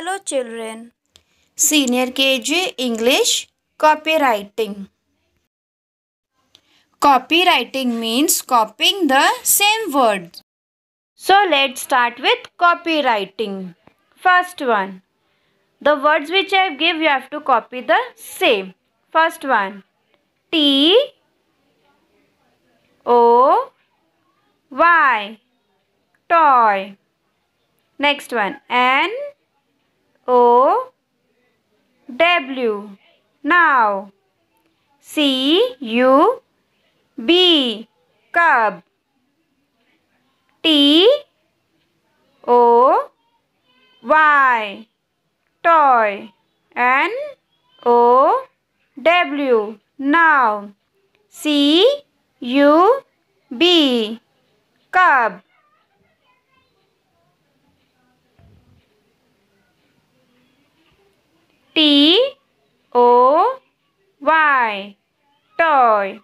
Hello children. Senior KG English Copywriting Copywriting means copying the same words. So let's start with copywriting. First one. The words which I give you have to copy the same. First one. T O Y toy. Next one. N O W. Now, C U B. Cub. T O Y. Toy. N O W. Noun. C U B. cub toy toy now now cub cub toy.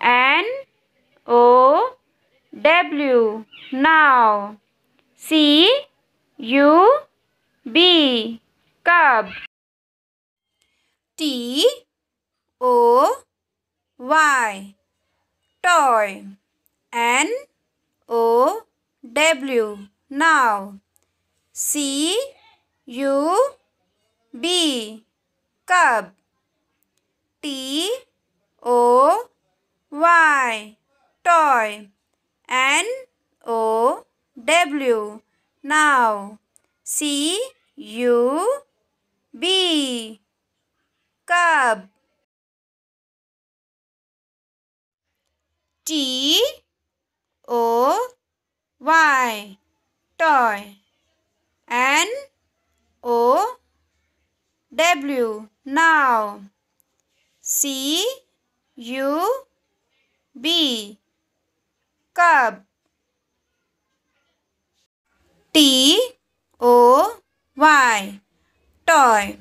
N O W now. C U B cub. T O Y toy. N O W now. C U B cub. T O Y toy N O W now C U B cub T O Y toy N O W now C U B cub T O Y toy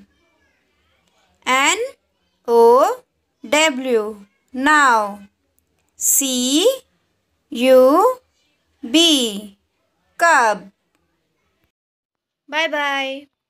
N O W now C U B cub bye bye